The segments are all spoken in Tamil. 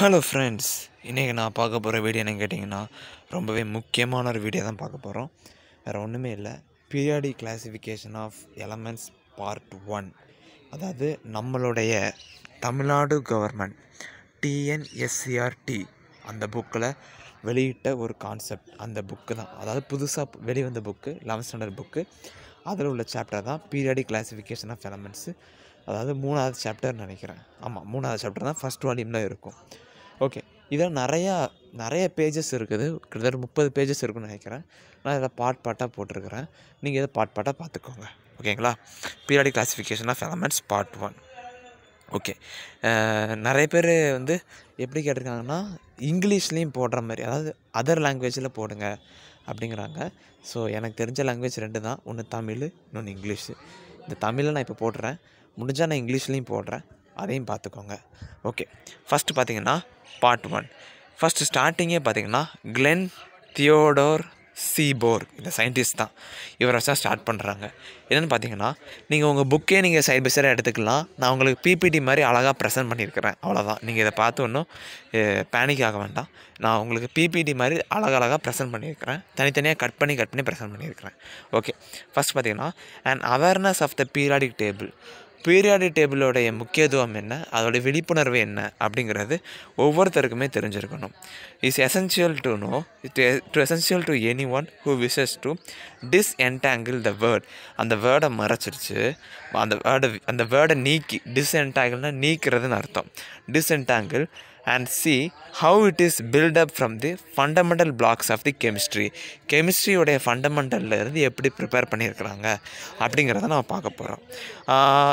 ஹலோ ஃப்ரெண்ட்ஸ் இன்றைக்கி நான் பார்க்க போகிற வீடியோ என்னன்னு கேட்டிங்கன்னா ரொம்பவே முக்கியமான ஒரு வீடியோ தான் பார்க்க போகிறோம் வேறு ஒன்றுமே இல்லை periodic classification of elements part one அதாவது நம்மளுடைய தமிழ்நாடு கவர்மெண்ட் டிஎன்எஸ்சிஆர்டி அந்த புக்கில் வெளியிட்ட ஒரு கான்செப்ட் அந்த புக்கு தான் அதாவது புதுசாக வெளிவந்த புக்கு லெவன்த் ஸ்டாண்டர்ட் புக்கு அதில் உள்ள சாப்டர் தான் பீரியாடிக் கிளாஸிஃபிகேஷன் ஆஃப் எலமெண்ட்ஸு அதாவது மூணாவது சாப்டர்னு நினைக்கிறேன் ஆமாம் மூணாவது சாப்டர் தான் ஃபஸ்ட் வால்யூமில் இருக்கும் ஓகே இதில் நிறையா நிறைய பேஜஸ் இருக்குது கிட்டத்தட்ட முப்பது பேஜஸ் இருக்குன்னு நினைக்கிறேன் நான் இதை பாட் பாட்டாக போட்டிருக்கிறேன் நீங்கள் இதை பாட் பாட்டாக பார்த்துக்கோங்க ஓகேங்களா periodic classification of elements part one okay நிறைய பேர் வந்து எப்படி கேட்டிருக்காங்கன்னா இங்கிலீஷ்லேயும் போடுற மாதிரி அதாவது அதர் லாங்குவேஜில் போடுங்க அப்படிங்கிறாங்க ஸோ எனக்கு தெரிஞ்ச லாங்குவேஜ் ரெண்டு தான் ஒன்று தமிழ் இன்னொன்று இங்கிலீஷு இந்த தமிழை நான் இப்போ போடுறேன் முடிஞ்சால் நான் இங்கிலீஷ்லேயும் போடுறேன் அதையும் பார்த்துக்கோங்க ஓகே ஃபஸ்ட்டு பார்த்திங்கன்னா பார்ட் ஒன் ஃபஸ்ட்டு ஸ்டார்டிங்கே பார்த்திங்கன்னா கிளென் தியோடோர் சீபோர் இந்த சயின்டிஸ்ட் தான் இவரை வச்சா ஸ்டார்ட் பண்ணுறாங்க என்னென்னு பார்த்தீங்கன்னா நீங்கள் உங்கள் புக்கே நீங்கள் சைட் பை சைடாக எடுத்துக்கலாம் நான் உங்களுக்கு பிபிடி மாதிரி அழகாக ப்ரெசென்ட் பண்ணியிருக்கிறேன் அவ்வளோதான் நீங்கள் இதை பார்த்து ஒன்றும் பேனிக் ஆக வேண்டாம் நான் உங்களுக்கு பிபிடி மாதிரி அழகழகாக ப்ரெசென்ட் பண்ணியிருக்கிறேன் தனித்தனியாக கட் பண்ணி கட் பண்ணி ப்ரெசென்ட் பண்ணியிருக்கிறேன் ஓகே ஃபஸ்ட் பார்த்தீங்கன்னா and awareness of the periodic table periodic டேபிளோடைய முக்கியத்துவம் என்ன அதோடைய விழிப்புணர்வு என்ன அப்படிங்கிறது ஒவ்வொருத்தருக்குமே தெரிஞ்சிருக்கணும் is essential to know it to essential to anyone who wishes to disentangle the word அந்த வேர்டை மறைச்சிருச்சு அந்த வேர்டை அந்த வேர்டை நீக்கி டிஸ்என்டாங்கிள்னால் நீக்கிறதுன்னு அர்த்தம் entangle and see how it is build up from the fundamental fundamental of the chemistry chemistry கெமிஸ்ட்ரியோடைய இருந்து எப்படி ப்ரிப்பேர் பண்ணியிருக்கிறாங்க அப்படிங்கிறத நம்ம பார்க்க போகிறோம்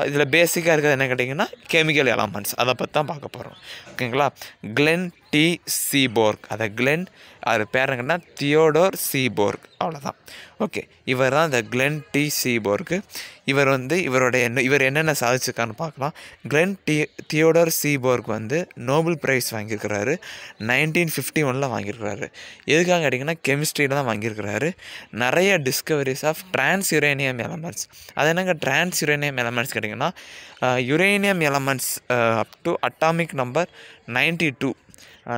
இதில் பேசிக்காக இருக்கிறது என்ன கேட்டிங்கன்னா கெமிக்கல் எலமெண்ட்ஸ் அதை பற்றி தான் பார்க்க போகிறோம் ஓகேங்களா கிளென் டி சீபோர்க் அதை கிளென் அவர் பேரங்கன்னா தியோடோர் சீபோர்க் அவ்வளோதான் ஓகே இவர் தான் இந்த கிளென் டி சீபோர்க்கு இவர் வந்து இவரோட என்ன இவர் என்னென்ன சாதிச்சிருக்கான்னு பார்க்கலாம் கிளென் டி தியோடோர் சீபோர்க் வந்து நோபல் ப்ரைஸ் வாங்கியிருக்கிறாரு நைன்டீன் ஃபிஃப்டி ஒனில் வாங்கியிருக்கிறாரு எதுக்காக கேட்டிங்கன்னா கெமிஸ்ட்ரியில் தான் வாங்கியிருக்கிறாரு நிறைய discoveries of transuranium elements அது என்னங்க ட்ரான்ஸ் யுரேனியம் எலமெண்ட்ஸ் கேட்டிங்கன்னா uranium elements up to atomic number ninety two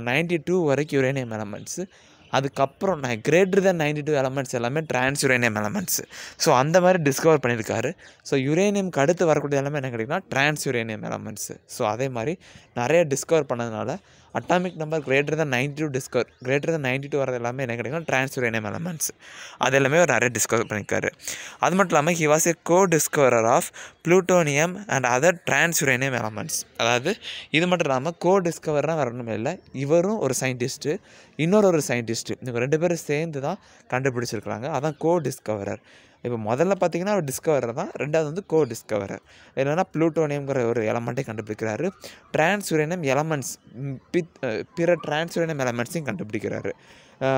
ninety two வரைக்கும் யுரேனியம் எலமெண்ட்ஸு அதுக்கப்புறம் நான் greater than ninety two elements எல்லாமே ட்ரான்ஸ் யுரேனியம் எலமெண்ட்ஸு ஸோ அந்த மாதிரி டிஸ்கவர் பண்ணியிருக்காரு ஸோ யுரேனியம்க்கு அடுத்து வரக்கூடிய எல்லாமே என்ன கிடைக்குன்னா ட்ரான்ஸ் யுரேனியம் எலமெண்ட்ஸு ஸோ அதே மாதிரி நிறைய டிஸ்கவர் பண்ணதுனால atomic number greater than ninety two discover greater than ninety two வரது எல்லாமே என்ன கிடைக்கும் டிரான்ஸ்ஃபர் எனேம் எலமெண்ட்ஸ் அது எல்லாமே ஒரு நிறைய டிஸ்கவர் பண்ணியிருக்காரு அது மட்டும் இல்லாமல் he was a codiscoverer of plutonium and other transuranium elements அதாவது இது மட்டும் இல்லாமல் கோ டிஸ்கவர்லாம் வரணும் இல்லை இவரும் ஒரு சயின்டிஸ்ட்டு இன்னொரு ஒரு சயின்டிஸ்ட்டு இவங்க ரெண்டு பேரும் சேர்ந்து தான் கண்டுபிடிச்சிருக்கிறாங்க அதான் கோ டிஸ்கவரர் இப்போ முதல்ல பார்த்தீங்கன்னா அவர் டிஸ்கவரர் தான் ரெண்டாவது வந்து கோ டிஸ்கவரர் என்னென்னா ப்ளூட்டோனியம்ங்கிற ஒரு எலமெண்ட்டை கண்டுபிடிக்கிறாரு டிரான்ஸ்யூரேனியம் எலமெண்ட்ஸ் பித் பிற டிரான்ஸ்யூரேனியம் எலமெண்ட்ஸையும் கண்டுபிடிக்கிறாரு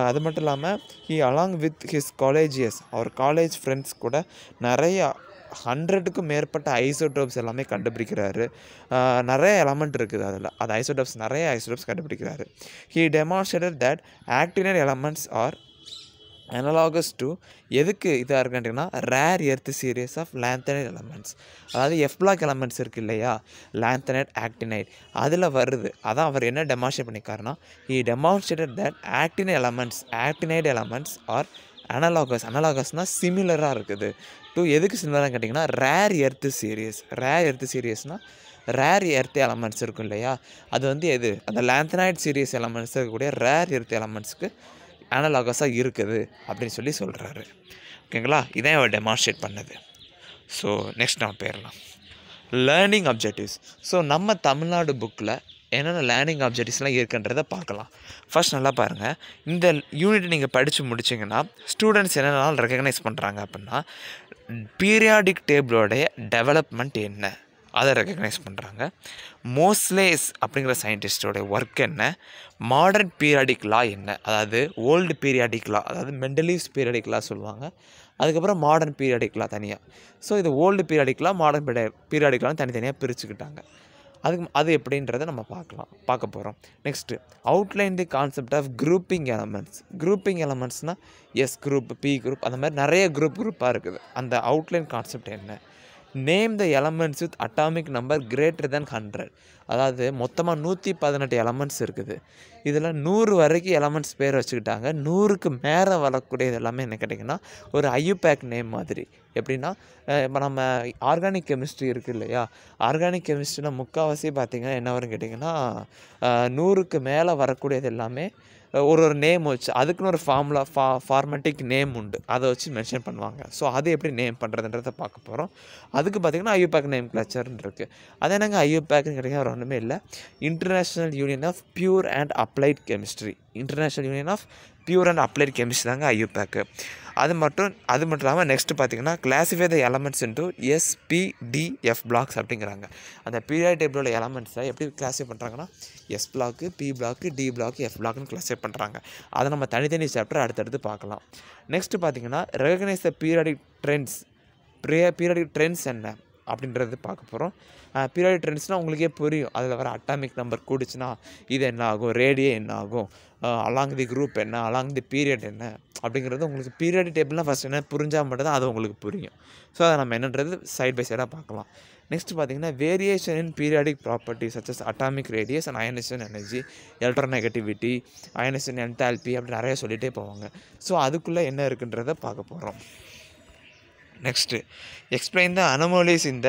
அது மட்டும் இல்லாமல் he along with his colleagues அவர் காலேஜ் ஃப்ரெண்ட்ஸ் கூட நிறையா ஹண்ட்ரடுக்கும் மேற்பட்ட ஐசோடோப்ஸ் எல்லாமே கண்டுபிடிக்கிறாரு நிறைய எலமெண்ட் இருக்குது அதில் அது ஐசோடோப்ஸ் நிறைய ஐசோடோப்ஸ் கண்டுபிடிக்கிறாரு he demonstrated that actinide elements are analogous to எதுக்கு இதாக இருக்குன்ட்டிங்கன்னா rare earth series of lanthanide elements அதாவது எஃப் பிளாக் எலமெண்ட்ஸ் இருக்குது இல்லையா லேந்தனைட் ஆக்டினைட் அதில் வருது அதான் அவர் என்ன டெமான்ஸ்ட்ரேட் பண்ணியிருக்காருன்னா he demonstrated that actinide elements actinide elements are analogous அனலாகஸ்னால் சிமிலராக இருக்குது டு எதுக்கு சிமிலராக கேட்டிங்கன்னா rare earth series rare earth சீரியஸ்னால் ரேர் எர்த் எலமெண்ட்ஸ் இருக்கும் இல்லையா அது வந்து எது அந்த லேந்தனைட் சீரியஸ் எலமெண்ட்ஸ் இருக்கக்கூடிய ரேர் எர்த் எலமெண்ட்ஸ்க்கு அனலாகஸாக இருக்குது அப்படின்னு சொல்லி சொல்கிறாரு ஓகேங்களா இதான் அவர் டெமான்ஸ்ட்ரேட் பண்ணது ஸோ நெக்ஸ்ட் நம்ம போயிடலாம் லேர்னிங் அப்ஜெக்டிவ்ஸ் ஸோ நம்ம தமிழ்நாடு புக்கில் என்னென்ன லேர்னிங் அப்ஜெக்டிவ்ஸ்லாம் இருக்குன்றத பார்க்கலாம் ஃபஸ்ட் நல்லா பாருங்கள் இந்த யூனிட் நீங்கள் படித்து முடிச்சிங்கன்னா ஸ்டூடெண்ட்ஸ் என்னென்னாலும் ரெக்கக்னைஸ் பண்ணுறாங்க அப்படின்னா பீரியாடிக் டேபிளோடைய டெவலப்மெண்ட் என்ன அதை ரெக்கக்னைஸ் பண்ணுறாங்க மோஸ்லேஸ் அப்படிங்கிற சயின்டிஸ்டோடைய ஒர்க் என்ன மாடர்ன் பீரியாடிக் லா என்ன அதாவது ஓல்டு பீரியாடிக் லா அதாவது மென்டலிஸ் பீரியாடிக் லா சொல்லுவாங்க அதுக்கப்புறம் மாடர்ன் பீரியாடிக் லா தனியாக ஸோ இது old periodic law modern periodic லான்னு தனித்தனியாக பிரிச்சுக்கிட்டாங்க அதுக்கு அது எப்படின்றத நம்ம பார்க்கலாம் பார்க்க போகிறோம் next outline the concept of grouping elements grouping எலமெண்ட்ஸ்னால் எஸ் குரூப் பி குரூப் அந்த மாதிரி நிறைய குரூப் குரூப்பாக இருக்குது அந்த அவுட்லைன் கான்செப்ட் என்ன name the elements with atomic number greater than hundred அதாவது மொத்தமாக நூற்றி பதினெட்டு எலமெண்ட்ஸ் இருக்குது இதில் நூறு வரைக்கும் எலமெண்ட்ஸ் பேர் வச்சுக்கிட்டாங்க நூறுக்கு மேலே வரக்கூடியது எல்லாமே என்ன கேட்டிங்கன்னா ஒரு ஐயூபேக் நேம் மாதிரி எப்படின்னா இப்போ நம்ம ஆர்கானிக் கெமிஸ்ட்ரி இருக்குது இல்லையா ஆர்கானிக் கெமிஸ்ட்ரியில் முக்கால்வாசி பார்த்திங்கன்னா என்ன வரும் கேட்டிங்கன்னா நூறுக்கு மேலே வரக்கூடியது எல்லாமே ஒரு ஒரு நேம் வச்சு அதுக்குன்னு ஒரு ஃபார்முலா ஃபா ஃபார்மேட்டிக் நேம் உண்டு அதை வச்சு மென்ஷன் பண்ணுவாங்க ஸோ அதை எப்படி நேம் பண்ணுறதுன்றதை பார்க்க போகிறோம் அதுக்கு பார்த்திங்கன்னா ஐயோபேக் நேம் கிளச்சர்னு இருக்குது அது என்னங்க ஐயோபேக்னு கிடைக்க வேறு ஒன்றுமே இல்லை international union of pure and applied chemistry international union of pure and applied chemistry தாங்க ஐயூ பேக்கு அது மட்டும் அது மட்டும் இல்லாமல் நெக்ஸ்ட் பார்த்தீங்கன்னா classify the elements into SPDF blocks அப்படிங்கிறாங்க அந்த பீரியட் டேபிளோட எலமெண்ட்ஸை எப்படி கிளாஸிஃபை பண்ணுறாங்கன்னா S block P block D block F பிளாக்னு கிளாஸிஃபை பண்ணுறாங்க அதை நம்ம தனித்தனி சாப்டர் அடுத்தடுத்து பார்க்கலாம் நெக்ஸ்ட் பார்த்தீங்கன்னா ரெகனைஸ் த பீரியாடிக் ட்ரெண்ட்ஸ் பிரிய பீரியாடிக் ட்ரெண்ட்ஸ் என்ன அப்படின்றது பார்க்க போகிறோம் பீரியாடிக் ட்ரெண்ட்ஸ்னால் உங்களுக்கே புரியும் அதில் வர அட்டாமிக் நம்பர் கூடிச்சுன்னா இது என்ன ஆகும் ரேடியோ என்ன ஆகும் அலாங் தி குரூப் என்ன அலாங் தி பீரியட் என்ன அப்படிங்கிறது உங்களுக்கு பீரியட் டேபிள்லாம் ஃபஸ்ட் என்ன புரிஞ்சால் மட்டும்தான் அது உங்களுக்கு புரியும் ஸோ அதை நம்ம என்னன்றது சைட் பை சைடாக பார்க்கலாம் நெக்ஸ்ட் பார்த்தீங்கன்னா variation in periodic property such as atomic radius and ionisation energy electronegativity ionisation enthalpy அப்படி நிறைய சொல்லிகிட்டே போவாங்க ஸோ அதுக்குள்ளே என்ன இருக்குன்றதை பார்க்க போகிறோம் next explain the anomalies in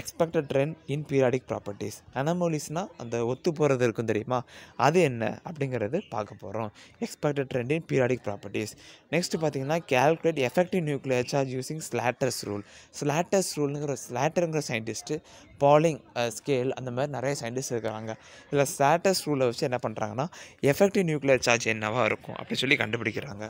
expected trend in periodic properties அனமோலிஸ்னால் அந்த ஒத்து போகிறது இருக்கும் தெரியுமா அது என்ன அப்படிங்கிறது பார்க்க போகிறோம் expected trend in periodic properties next பார்த்தீங்கன்னா calculate effective nuclear charge using Slater's rule Slater's ரூலுங்கிற ஸ்லாட்டருங்கிற சயின்டிஸ்ட்டு பாலிங் ஸ்கேல் uh, அந்த மாதிரி நிறைய சயின்டிஸ்ட் இருக்கிறாங்க இதில் ஸ்டாட்டஸ் ரூலை வச்சு என்ன பண்ணுறாங்கன்னா எஃபெக்டிவ் நியூக்ளியர் சார்ஜ் என்னவாக இருக்கும் அப்படின்னு சொல்லி கண்டுபிடிக்கிறாங்க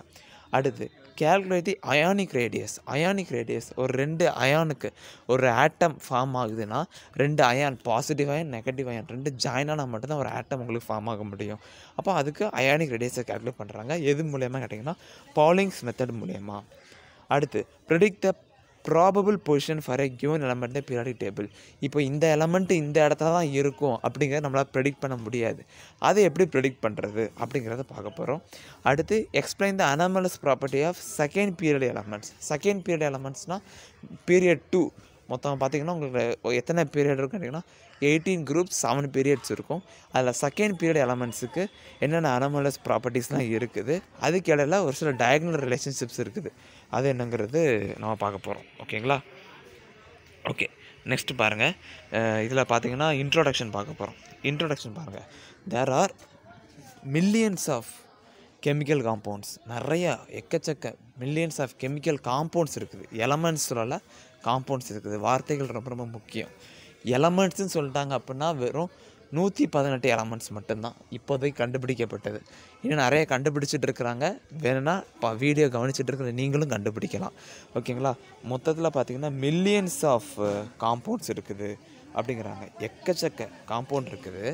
அடுத்து calculate the ionic radius ionic radius ஒரு ரெண்டு அயானுக்கு ஒரு ஆட்டம் ஃபார்ம் ஆகுதுன்னா ரெண்டு ion positive ion negative ion ரெண்டு ஜாயின் ஆனால் மட்டும்தான் ஒரு ஆட்டம் உங்களுக்கு ஃபார்ம் ஆக முடியும் அப்போ அதுக்கு அயானிக் ரேடியஸை கேல்குலேட் பண்ணுறாங்க எது மூலயமா கேட்டிங்கன்னா பாலிங்ஸ் மெத்தட் மூலயமா அடுத்து predict the probable position for a given element periodic table இப்போ இந்த எலமெண்ட்டு இந்த இடத்துல தான் இருக்கும் அப்படிங்கிறத நம்மளால் ப்ரெடிக்ட் பண்ண முடியாது அதை எப்படி ப்ரெடிக்ட் பண்ணுறது அப்படிங்கிறத பார்க்க போகிறோம் அடுத்து explain the anomalous property of second period elements second period எலமெண்ட்ஸ்னால் பீரியட் டூ மொத்தம் பார்த்திங்கன்னா உங்களுக்கு எத்தனை பீரியட் இருக்கும் கேட்டிங்கன்னா எயிட்டீன் குரூப் செவன் பீரியட்ஸ் இருக்கும் அதில் செகண்ட் பீரியட் எலமெண்ட்ஸுக்கு என்னென்ன அனமலஸ் ப்ராப்பர்ட்டிஸ்லாம் இருக்குது அதுக்கு இடையில ஒரு சில டயக்னல் ரிலேஷன்ஷிப்ஸ் இருக்குது அது என்னங்கிறது நம்ம பார்க்க போகிறோம் ஓகேங்களா ஓகே நெக்ஸ்ட் பாருங்கள் இதில் பார்த்தீங்கன்னா இன்ட்ரோடக்ஷன் பார்க்க போகிறோம் இன்ட்ரோடக்ஷன் பாருங்கள் there are millions of chemical compounds நிறையா எக்கச்சக்க மில்லியன்ஸ் ஆஃப் கெமிக்கல் காம்பவுண்ட்ஸ் இருக்குது எலமெண்ட்ஸில் காம்பவுண்ட்ஸ் இருக்குது வார்த்தைகள் ரொம்ப ரொம்ப முக்கியம் எலமெண்ட்ஸ்ன்னு சொல்லிட்டாங்க அப்படின்னா வெறும் நூற்றி பதினெட்டு எலமெண்ட்ஸ் மட்டும்தான் இப்போதைக்கு கண்டுபிடிக்கப்பட்டது இன்னும் நிறைய கண்டுபிடிச்சிட்டு இருக்கிறாங்க வேணும்னா இப்போ வீடியோ கவனிச்சுட்டு இருக்கிற நீங்களும் கண்டுபிடிக்கலாம் ஓகேங்களா மொத்தத்தில் பார்த்திங்கன்னா மில்லியன்ஸ் ஆஃப் காம்பவுண்ட்ஸ் uh, இருக்குது அப்படிங்கிறாங்க எக்கச்சக்க காம்பவுண்ட் இருக்குது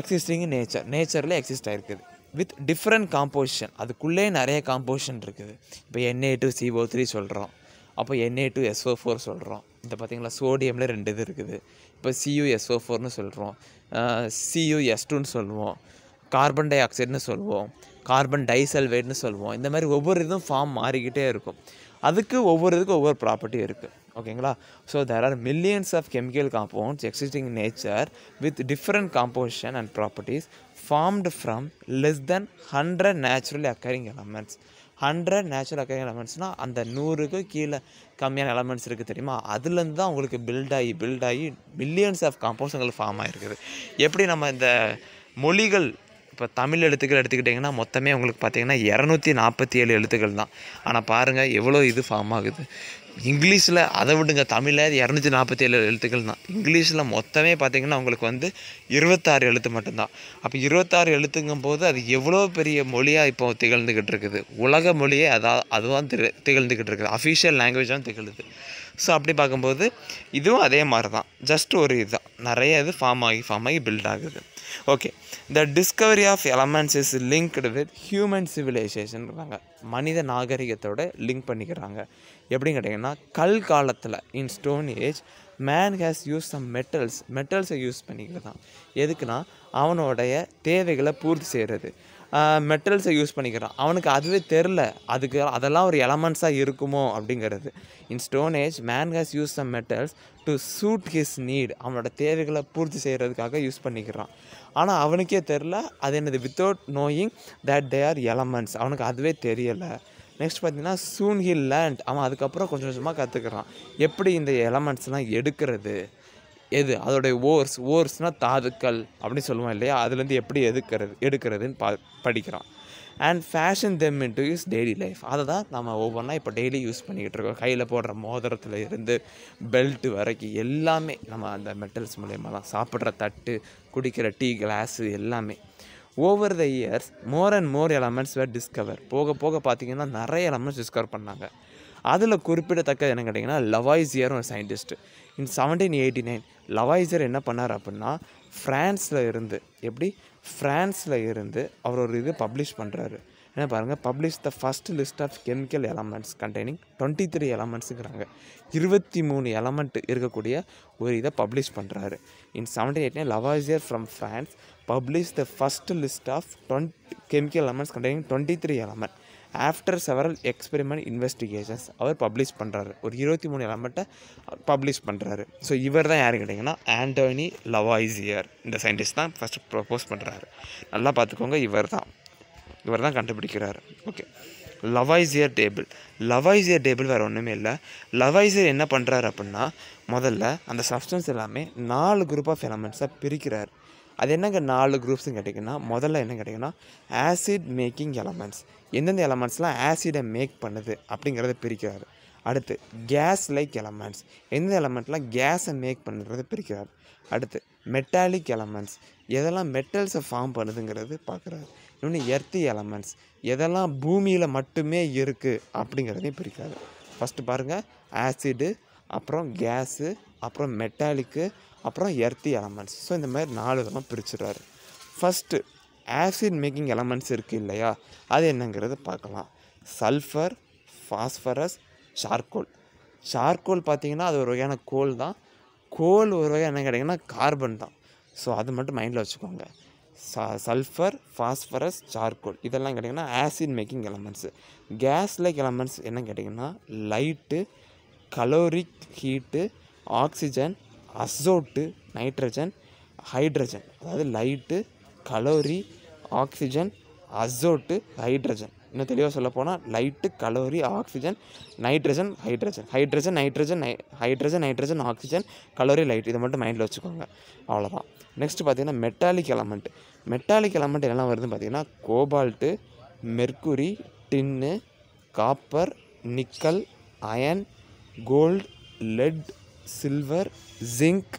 எக்ஸிஸ்டிங் நேச்சர் நேச்சரில் எக்ஸிஸ்ட் ஆகிருக்குது வித் டிஃப்ரெண்ட் காம்போசிஷன் அதுக்குள்ளே நிறைய காம்போசிஷன் இருக்குது இப்போ என்ஏ டு சிஓ த்ரீ சொல்கிறோம் அப்போ என்ஏ டூ எஸ்ஓ ஃபோர் சொல்கிறோம் இந்த பார்த்திங்களா சோடியமில் ரெண்டு இது இருக்குது இப்போ சியு எஸ்ஓ ஃபோர்னு சொல்கிறோம் சியு எஸ் டூன்னு சொல்லுவோம் கார்பன் டை ஆக்சைடுன்னு சொல்லுவோம் கார்பன் டைசல்வேட்னு சொல்லுவோம் இந்த மாதிரி ஒவ்வொரு இதுவும் ஃபார்ம் மாறிக்கிட்டே இருக்கும் அதுக்கு ஒவ்வொரு இதுக்கும் ஒவ்வொரு ப்ராப்பர்ட்டி இருக்குது ஓகேங்களா so there are millions of chemical compounds existing nature with different composition and properties formed from less than hundred naturally occurring elements hundred natural occurring எலமெண்ட்ஸ்னால் அந்த நூறுக்கு கீழே கம்மியான எலமெண்ட்ஸ் இருக்குது தெரியுமா அதுலேருந்து தான் உங்களுக்கு பில்ட் ஆகி பில்ட் ஆகி மில்லியன்ஸ் ஆஃப் காம்பவுண்ட்ஸ் உங்களுக்கு ஃபார்ம் ஆகிருக்குது எப்படி நம்ம இந்த மொழிகள் இப்போ தமிழ் எழுத்துக்கள் எடுத்துக்கிட்டிங்கன்னா மொத்தமே உங்களுக்கு பார்த்திங்கன்னா இரநூத்தி நாற்பத்தி ஏழு எழுத்துக்கள் தான் ஆனால் பாருங்கள் எவ்வளோ இது ஃபார்ம் ஆகுது இங்கிலீஷில் அதை விடுங்க தமிழில் இரநூத்தி நாற்பத்தி ஏழு எழுத்துக்கள் தான் இங்கிலீஷில் மொத்தமே பார்த்திங்கன்னா அவங்களுக்கு வந்து இருபத்தாறு எழுத்து மட்டும்தான் அப்போ இருபத்தாறு எழுத்துங்கும் போது அது எவ்வளோ பெரிய மொழியாக இப்போ திகழ்ந்துக்கிட்டு இருக்குது உலக மொழியே அதா அதுதான் திரு திகழ்ந்துக்கிட்டு இருக்குது அஃபிஷியல் லாங்குவேஜாக திகழுது ஸோ அப்படி பார்க்கும்போது இதுவும் அதே மாதிரி தான் ஜஸ்ட் ஒரு இதுதான் நிறைய இது ஃபார்ம் ஆகி ஃபார்ம் ஆகி பில்ட் ஆகுது okay the discovery of elements is linked with human civilisation மனித நாகரிகத்தோட லிங்க் பண்ணிக்கிறாங்க எப்படின்னு கேட்டிங்கன்னா கல் காலத்தில் in stone age man has use some metals மெட்டல்ஸை யூஸ் பண்ணிக்கிட்டு தான் எதுக்குன்னா அவனுடைய தேவைகளை பூர்த்தி செய்கிறது மெட்டல்ஸை யூஸ் பண்ணிக்கிறான் அவனுக்கு அதுவே தெரில அதுக்கு அதெல்லாம் ஒரு எலமெண்ட்ஸாக இருக்குமோ அப்படிங்கிறது in stone age man has use some metals to suit his need அவனோட தேவைகளை பூர்த்தி செய்கிறதுக்காக யூஸ் பண்ணிக்கிறான் ஆனால் அவனுக்கே தெரில அது என்னது without knowing that they are elements அவனுக்கு அதுவே தெரியலை நெக்ஸ்ட் பார்த்தீங்கன்னா சூன் ஹில் லேண்ட் அவன் அதுக்கப்புறம் கொஞ்சம் கொஞ்சமாக கற்றுக்குறான் எப்படி இந்த எலமெண்ட்ஸ்லாம் எடுக்கிறது எது அதோடைய ஓர்ஸ் ஓர்ஸ்னால் தாதுக்கள் அப்படின்னு சொல்லுவோம் இல்லையா அதுலேருந்து எப்படி எதுக்கிறது எடுக்கிறதுன்னு பா படிக்கிறான் and fashion them in to use daily life அதை தான் நம்ம ஒவ்வொன்றா இப்போ டெய்லி யூஸ் பண்ணிக்கிட்டு இருக்கோம் கையில் போடுற மோதிரத்தில் இருந்து பெல்ட்டு வரைக்கும் எல்லாமே நம்ம அந்த மெட்டல்ஸ் மூலயமா தான் சாப்பிட்ற தட்டு குடிக்கிற டீ கிளாஸு எல்லாமே over the years more and more elements were discover போக போக பார்த்திங்கன்னா நிறைய எலமெண்ட்ஸ் டிஸ்கவர் பண்ணாங்க அதில் குறிப்பிடத்தக்க என்ன கேட்டிங்கன்னா லவாய்ஸியர் ஒரு scientist in seventeen eighty nine Lavoisier என்ன பண்ணார் அப்படின்னா ஃப்ரான்ஸில் இருந்து எப்படி ஃப்ரான்ஸில் இருந்து அவர் ஒரு இது பப்ளிஷ் பண்ணுறாரு என்ன பாருங்கள் publish the first list of chemical elements containing twenty three எலமெண்ட்ஸுங்கிறாங்க இருபத்தி மூணு எலமெண்ட் இருக்கக்கூடிய ஒரு இதை பப்ளிஷ் பண்ணுறாரு in seventy eighty nine Lavoisier from France publish the first list of twenty chemical elements containing twenty three element after several experiment investigations அவர் பப்ளிஷ் பண்ணுறாரு ஒரு இருபத்தி மூணு எலமெண்ட்டை பப்ளிஷ் பண்ணுறாரு ஸோ இவர் தான் யார் கேட்டிங்கன்னா ஆண்டோனி லவாய்சியர் இந்த சயின்டிஸ்ட் தான் ஃபஸ்ட்டு ப்ரப்போஸ் பண்ணுறாரு நல்லா பார்த்துக்கோங்க இவர் தான் இவர் தான் கண்டுபிடிக்கிறார் okay Lavoisier table Lavoisier table வேறு ஒன்றுமே இல்லை லவாய்சியர் என்ன பண்ணுறாரு அப்படின்னா முதல்ல அந்த சப்ஸ்டன்ஸ் எல்லாமே நாலு குரூப் ஆஃப் எலமெண்ட்ஸாக பிரிக்கிறார் அது என்னங்க நாலு குரூப்ஸும் கேட்டிங்கன்னா முதல்ல என்ன கேட்டிங்கன்னா ஆசிட் மேக்கிங் எலமெண்ட்ஸ் எந்தெந்த எலமெண்ட்ஸ்லாம் ஆசிடை மேக் பண்ணுது அப்படிங்கிறத பிரிக்கிறார் அடுத்து கேஸ் லைக் எலமெண்ட்ஸ் எந்த எலமெண்ட்லாம் கேஸை மேக் பண்ணுறத பிரிக்கிறார் அடுத்து மெட்டாலிக் எலமெண்ட்ஸ் எதெல்லாம் மெட்டல்ஸை ஃபார்ம் பண்ணுதுங்கிறது பார்க்குறாரு இன்னொன்று எர்த்தி எலமெண்ட்ஸ் எதெல்லாம் பூமியில் மட்டுமே இருக்குது அப்படிங்கிறதையும் பிரிக்காது ஃபஸ்ட்டு பாருங்கள் ஆசிடு அப்புறம் கேஸு அப்புறம் மெட்டாலிக்கு அப்புறம் எர்த்தி எலமெண்ட்ஸ் ஸோ இந்த மாதிரி நாலு விதமாக பிரிச்சுடுறாரு ஃபஸ்ட்டு ஆசிட் மேக்கிங் எலமெண்ட்ஸ் இருக்குது இல்லையா அது என்னங்கிறது பார்க்கலாம் சல்ஃபர் ஃபாஸ்பரஸ் சார்கோல் சார்கோல் பார்த்திங்கன்னா அது ஒரு வகையான கோல் தான் கோல் ஒரு வகை என்ன கிடைக்குன்னா கார்பன் தான் ஸோ அது மட்டும் மைண்டில் வச்சுக்கோங்க சல்ஃபர் ஃபாஸ்பரஸ் சார்கோல் இதெல்லாம் கேட்டிங்கன்னா acid making elements gas like elements என்ன கேட்டிங்கன்னா light caloric heat oxygen azote nitrogen hydrogen அதாவது light calorie oxygen azote hydrogen இன்னும் தெளிவாக சொல்ல போனால் light calorie oxygen nitrogen hydrogen hydrogen nitrogen நை hydrogen nitrogen oxygen calorie light இதை மட்டும் மைண்டில் வச்சுக்கோங்க அவ்வளோதான் நெக்ஸ்ட்டு பார்த்தீங்கன்னா மெட்டாலிக் எலமெண்ட் மெட்டாலிக் எலமெண்ட் என்னெல்லாம் வருதுன்னு பார்த்திங்கன்னா cobalt mercury tin copper nickel iron gold lead silver zinc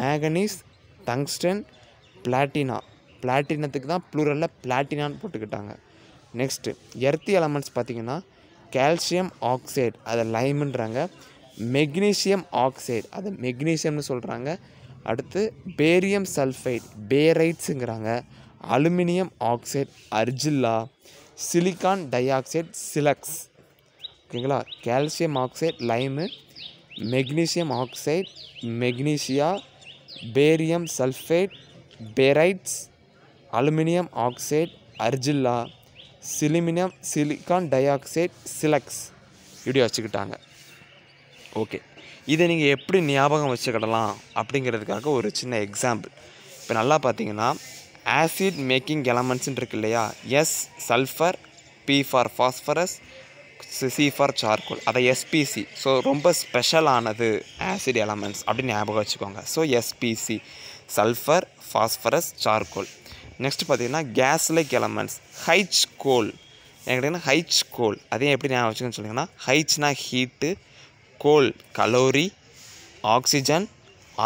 manganese tungsten பிளாட்டினா பிளாட்டினத்துக்கு தான் ப்ளூரலில் பிளாட்டினான்னு போட்டுக்கிட்டாங்க நெக்ஸ்ட்டு எர்த்தி எலமெண்ட்ஸ் பார்த்திங்கன்னா கால்சியம் ஆக்சைடு அதை லைமுன்றாங்க மெக்னீஷியம் ஆக்சைடு அதை மெக்னீஷியம்னு சொல்கிறாங்க அடுத்து பேரியம் சல்ஃபைட் பேரைட்ஸுங்கிறாங்க அலுமினியம் ஆக்சைட் அர்ஜில்லா சிலிக்கான் டை ஆக்சைட் சிலக்ஸ் ஓகேங்களா calcium oxide lime magnesium oxide magnesia barium sulphate barytes aluminium oxide அர்ஜில்லா சிலிமினியம் சிலிக்கான் டை ஆக்சைட் சிலக்ஸ் இப்படி வச்சுக்கிட்டாங்க ஓகே இதை நீங்கள் எப்படி ஞாபகம் வச்சுக்கிடலாம் அப்படிங்கிறதுக்காக ஒரு சின்ன எக்ஸாம்பிள் இப்போ நல்லா பார்த்தீங்கன்னா ஆசிட் மேக்கிங் எலமெண்ட்ஸ்ன்னு இருக்கு இல்லையா S sulphur P for phosphorus C for charcoal அதை எஸ்பிசி ஸோ ரொம்ப ஸ்பெஷலானது ஆசிட் எலமெண்ட்ஸ் அப்படின்னு ஞாபகம் வச்சுக்கோங்க so SPC sulphur phosphorus charcoal next பார்த்தீங்கன்னா gas like elements H coal என்கிட்ட ஹைச் கோல் அதையும் எப்படி ஞாபகம் வச்சுக்கோன்னு சொன்னீங்கன்னா ஹைச்னா heat coal calorie oxygen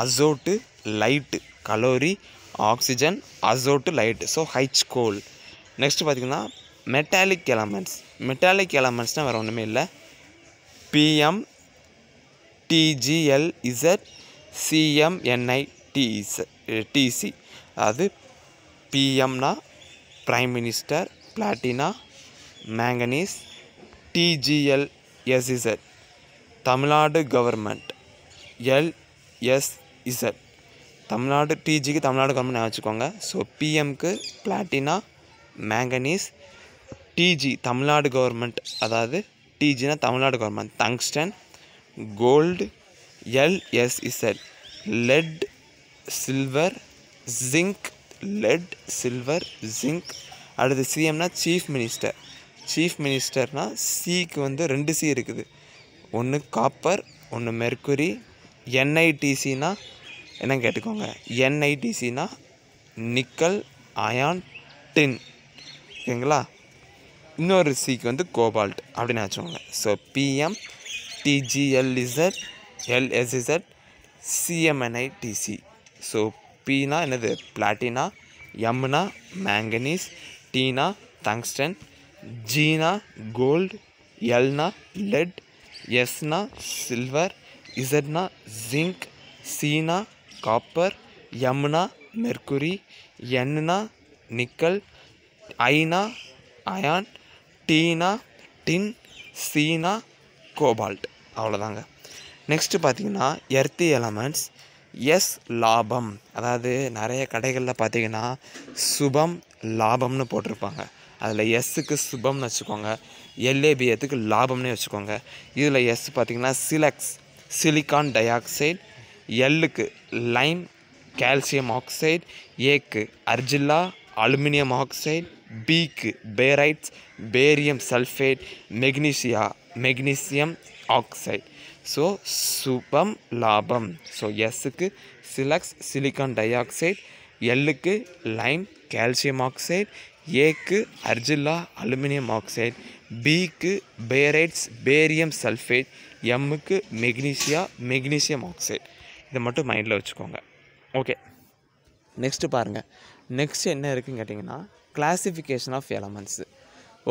azote light calorie oxygen azote light so H coal next பார்த்திங்கன்னா மெட்டாலிக் எலமெண்ட்ஸ் மெட்டாலிக் எலமெண்ட்ஸ்னால் வேறு ஒன்றுமே இல்லை PM TGL Z CMNI டிஇஸ் DC அதாவது பிஎம்னா prime minister platina manganese TGL SZ Tamil Nadu government LSZ Tamil Nadu டிஜிக்கு தமிழ்நாடு கவர்மெண்ட் வச்சுக்கோங்க ஸோ பிஎம்க்கு platina manganese TG Tamil Nadu government அதாவது டிஜினா Tamil Nadu government tungsten gold LSZ lead silver zinc lead silver zinc அடுத்து சிஎம்னா சீஃப் மினிஸ்டர் சீஃப் மினிஸ்டர்னால் சிக்கு வந்து ரெண்டு சி இருக்குது ஒன்று காப்பர் ஒன்று மெர்குரி என்ஐடிசினா என்னன்னு கேட்டுக்கோங்க என்ஐடிசினா நிக்கல் அயான் டின் ஓகேங்களா இன்னொரு சிக்கு வந்து கோபால்ட் அப்படின்னு வச்சுக்கோங்க so PM TGLZ LSZ CMNITC so பினா என்னது பிளாட்டினா எம்னா மேங்கனீஸ் டீனா தங்ஸ்டன் ஜீனா கோல்டு எல்னா லெட் எஸ்னா சில்வர் இசட்னா ஜிங்க் சீனா காப்பர் எம்னா மெர்குரி என்னா நிக்கல் ஐனா அயான் டீனா டின் சீனா கோபால்ட் அவ்வளோதாங்க நெக்ஸ்ட்டு பார்த்திங்கன்னா எர்த்தி எலமெண்ட்ஸ் எஸ் லாபம் அதாவது நிறைய கடைகளில் பார்த்திங்கன்னா சுபம் லாபம்னு போட்டிருப்பாங்க அதில் எஸ்ஸுக்கு சுபம்னு வச்சுக்கோங்க எல்ஏபிஎத்துக்கு லாபம்னே வச்சுக்கோங்க இதில் எஸ் பார்த்திங்கன்னா சிலக்ஸ் சிலிக்கான் டை ஆக்சைடு எல்லுக்கு லைம் கால்சியம் ஆக்சைடு ஏக்கு அர்ஜில்லா அலுமினியம் ஆக்சைடு பிக்கு barytes barium sulphate magnesia magnesium oxide so சுபம் லாபம் ஸோ எஸ்ஸுக்கு சிலக்ஸ் சிலிக்கான் டை ஆக்சைடு எல்லுக்கு லைம் கால்சியம் ஆக்சைடு ஏக்கு அர்ஜில்லா அலுமினியம் ஆக்சைடு பிக்கு பேரைட்ஸ் பேரியம் சல்ஃபேட் எம்முக்கு மெக்னீஷியா மெக்னீசியம் ஆக்சைடு இதை மட்டும் மைண்டில் வச்சுக்கோங்க ஓகே நெக்ஸ்ட்டு பாருங்கள் நெக்ஸ்ட் என்ன இருக்குன்னு கேட்டிங்கன்னா கிளாஸிஃபிகேஷன் ஆஃப் எலமெண்ட்ஸு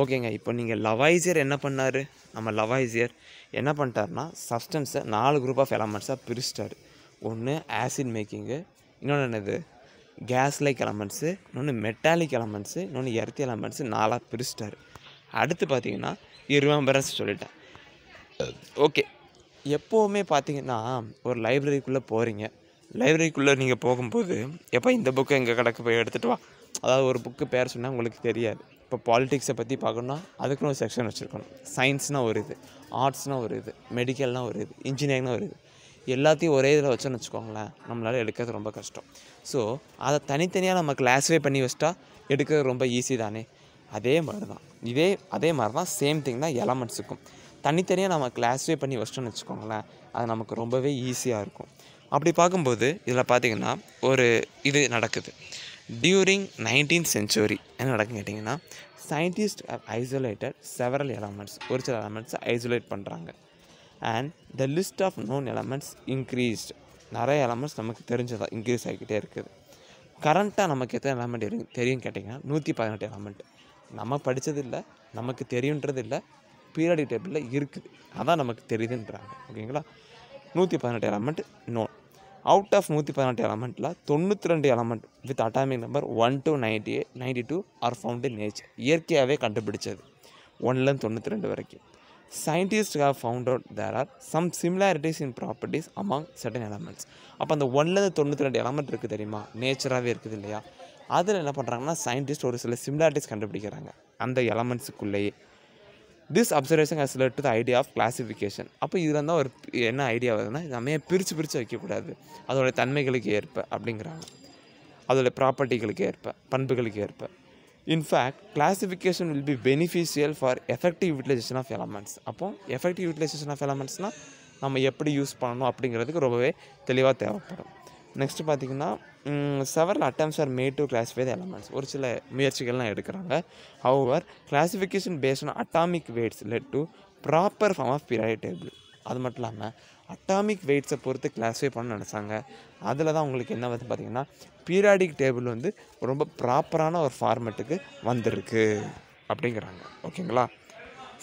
ஓகேங்க இப்போ நீங்கள் லவாய்சியர் என்ன பண்ணார் நம்ம லவாய்சியர் என்ன பண்ணிட்டாருன்னா சப்ஸ்டன்ஸை நாலு குரூப் ஆஃப் எலமெண்ட்ஸாக பிரிச்சிட்டார் ஒன்று ஆசிட் மேக்கிங்கு இன்னொன்று என்னது கேஸ் லைக் ఎలమెంట్ஸு இன்னொன்று மெட்டாலிக் எலமெண்ட்ஸு இன்னொன்று எர்த்தி எலமெண்ட்ஸு நாலாக பிரிச்சிட்டாரு அடுத்து பார்த்தீங்கன்னா இருவம்பரஸ் சொல்லிட்டேன் ஓகே எப்போவுமே பார்த்தீங்கன்னா ஒரு லைப்ரரிக்குள்ளே போகிறீங்க லைப்ரரிக்குள்ளே நீங்கள் போகும்போது எப்போ இந்த புக்கை எங்கள் கடைக்கு போய் எடுத்துகிட்டு வா அதாவது ஒரு புக்கு பேர் சொன்னால் உங்களுக்கு தெரியாது இப்போ பாலிட்டிக்ஸை பற்றி பார்க்கணுன்னா அதுக்குன்னு ஒரு செக்ஷன் வச்சுருக்கணும் சயின்ஸ்னால் ஒரு இது ஆர்ட்ஸ்னால் ஒரு இது மெடிக்கல்னால் ஒரு இது இன்ஜினியரிங்னால் ஒரு இது எல்லாத்தையும் ஒரே இதில் வச்சோன்னு வச்சுக்கோங்களேன் நம்மளால் எடுக்கிறது ரொம்ப கஷ்டம் ஸோ அதை தனித்தனியாக நம்ம கிளாஸிஃபை பண்ணி வச்சிட்டா எடுக்கிறது ரொம்ப ஈஸி தானே அதே மாதிரி தான் இதே அதே மாதிரி தான் சேம் திங் தான் எலமெண்ட்ஸுக்கும் தனித்தனியாக நம்ம கிளாஸிஃபை பண்ணி வச்சிட்டோன்னு வச்சுக்கோங்களேன் அது நமக்கு ரொம்பவே ஈஸியாக இருக்கும் அப்படி பார்க்கும்போது இதில் பார்த்திங்கன்னா ஒரு இது நடக்குது டியூரிங் நைன்டீன் சென்ச்சுரி என்ன நடக்கும் கேட்டிங்கன்னா சயின்டிஸ்ட் ஐசோலேட்டட் செவரல் எலமெண்ட்ஸ் ஒரு சில எலமெண்ட்ஸை ஐசோலேட் பண்ணுறாங்க and the list of known elements increased நிறைய எலமெண்ட்ஸ் நமக்கு தெரிஞ்சதாக இன்க்ரீஸ் ஆகிக்கிட்டே இருக்குது கரண்ட்டாக நமக்கு எத்தனை எலமெண்ட் இருக்கு தெரியும் கேட்டிங்கன்னா நூற்றி பதினெட்டு எலமெண்ட் நம்ம படித்தது இல்லை நமக்கு தெரியுன்றது இல்லை பீரியாடிக் டேபிளில் இருக்குது அதான் நமக்கு தெரியுதுன்றாங்க ஓகேங்களா நூற்றி பதினெட்டு எலமெண்ட் நோன் அவுட் ஆஃப் நூற்றி பதினெட்டு எலமெண்ட்டில் தொண்ணூற்றி ரெண்டு element with atomic number one two ninety eight ninety two are found in nature இயற்கையாகவே கண்டுபிடிச்சது ஒன்லேருந்து தொண்ணூற்றி ரெண்டு வரைக்கும் scientist have found out there are some similarities in properties among certain elements அப்போ அந்த ஒன்லேருந்து தொண்ணூற்றி ரெண்டு எலமெண்ட் இருக்குது தெரியுமா நேச்சராகவே இருக்குது இல்லையா அதில் என்ன பண்ணுறாங்கன்னா சயின்டிஸ்ட் ஒரு சில சிமிலாரிட்டிஸ் கண்டுபிடிக்கிறாங்க அந்த எலமெண்ட்ஸுக்குள்ளேயே this observation has led to the idea of classification அப்போ இதில் இருந்தால் ஒரு என்ன ஐடியா வருதுன்னா நம்ம பிரித்து பிரித்து வைக்கக்கூடாது அதோடய தன்மைகளுக்கு ஏற்ப அப்படிங்கிறாங்க அதோடய ப்ராப்பர்ட்டிகளுக்கு ஏற்ப பண்புகளுக்கு ஏற்ப In fact, classification will be beneficial for effective utilization of elements. அப்போ effective utilization of elementsனால் நம்ம எப்படி யூஸ் பண்ணணும் அப்படிங்கிறதுக்கு ரொம்பவே தெளிவாக தேவைப்படும் நெக்ஸ்ட்டு பார்த்தீங்கன்னா several attempts are made to classify the elements ஒரு சில முயற்சிகள்லாம் எடுக்கிறாங்க our classification based on atomic weights led to proper form of periodic table அது மட்டும் இல்லாமல் அட்டாமிக் வெயிட்ஸை பொறுத்து கிளாஸிஃபை பண்ண நினச்சாங்க அதில் தான் உங்களுக்கு என்ன வந்து பார்த்திங்கன்னா பீரியாடிக் டேபிள் வந்து ரொம்ப ப்ராப்பரான ஒரு ஃபார்மேட்டுக்கு வந்திருக்கு அப்படிங்கிறாங்க ஓகேங்களா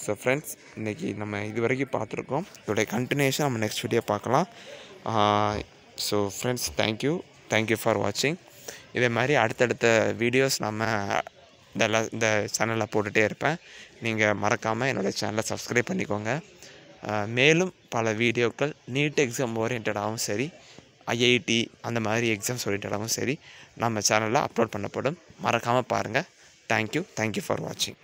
ஸோ ஃப்ரெண்ட்ஸ் இன்றைக்கி நம்ம இது வரைக்கும் பார்த்துருக்கோம் இதோடைய கண்டினியூஷன் நம்ம நெக்ஸ்ட் வீடியோ பார்க்கலாம் so friends thank you thank you for வாட்சிங் இதே மாதிரி அடுத்தடுத்த வீடியோஸ் நம்ம இந்த இந்த சேனலில் போட்டுகிட்டே இருப்பேன் நீங்கள் மறக்காமல் என்னோடய சேனலை சப்ஸ்கிரைப் பண்ணிக்கோங்க மேலும் பல வீடியோக்கள் நீட் எக்ஸாம் ஓரியன்டாகவும் சரி ஐஐடி அந்த மாதிரி எக்ஸாம்ஸ் ஓரியன்டாகவும் சரி நம்ம சேனலில் அப்லோட் பண்ணப்படும் மறக்காமல் பாருங்கள் தேங்க்யூ தேங்க்யூ ஃபார் வாட்சிங்